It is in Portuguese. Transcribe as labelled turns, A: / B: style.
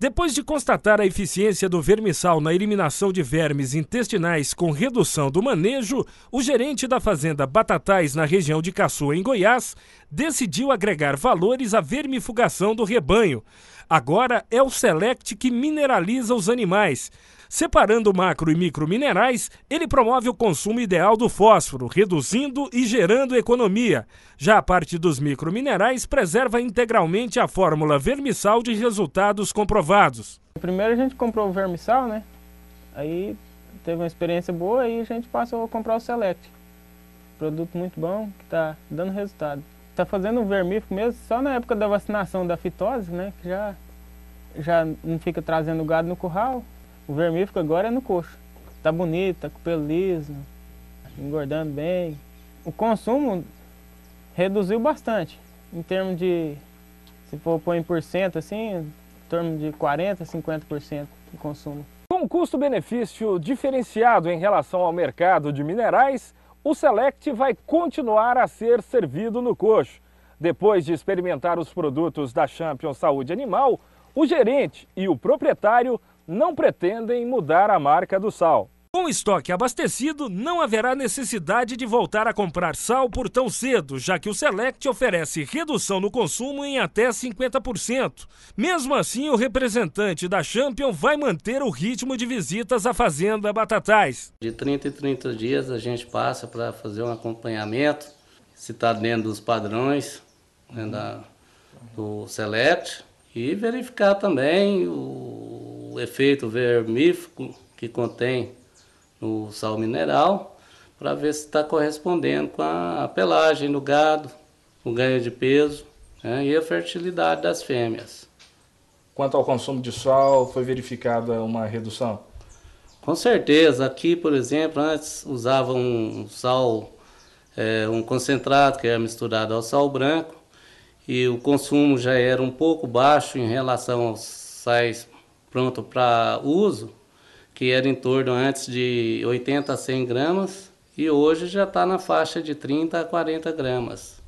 A: Depois de constatar a eficiência do vermissal
B: na eliminação de vermes intestinais com redução do manejo, o gerente da fazenda Batatais, na região de Caçu, em Goiás, decidiu agregar valores à vermifugação do rebanho. Agora é o Select que mineraliza os animais. Separando macro e micro minerais, ele promove o consumo ideal do fósforo, reduzindo e gerando economia. Já a parte dos microminerais preserva integralmente a fórmula vermissal de resultados comprovados.
A: Primeiro a gente comprou o vermissal, né? Aí teve uma experiência boa e a gente passou a comprar o Select. Produto muito bom que está dando resultado. Está fazendo o vermífugo mesmo só na época da vacinação da fitose, né? Que já, já não fica trazendo gado no curral, o vermífugo agora é no coxo. Tá bonito, tá com pelo liso, engordando bem. O consumo reduziu bastante. Em termos de, se for pôr em porcento assim, em torno de 40%, 50% do consumo. Com um custo-benefício diferenciado em relação ao mercado de minerais, o Select
B: vai continuar a ser servido no coxo. Depois de experimentar os produtos da Champion Saúde Animal, o gerente e o proprietário não pretendem mudar a marca do sal. Com o estoque abastecido, não haverá necessidade de voltar a comprar sal por tão cedo, já que o Select oferece redução no consumo em até 50%. Mesmo assim, o representante da Champion vai manter o ritmo de
C: visitas à Fazenda Batatais. De 30 em 30 dias a gente passa para fazer um acompanhamento, se está dentro dos padrões né, da, do Select, e verificar também o efeito vermífico que contém no sal mineral para ver se está correspondendo com a pelagem do gado, o ganho de peso né, e a fertilidade das fêmeas.
B: Quanto ao consumo de sal, foi verificada uma redução?
C: Com certeza. Aqui, por exemplo, antes usavam um sal, é, um concentrado que era misturado ao sal branco e o consumo já era um pouco baixo em relação aos sais pronto para uso, que era em torno antes de 80 a 100 gramas, e hoje já está na faixa de 30 a 40 gramas.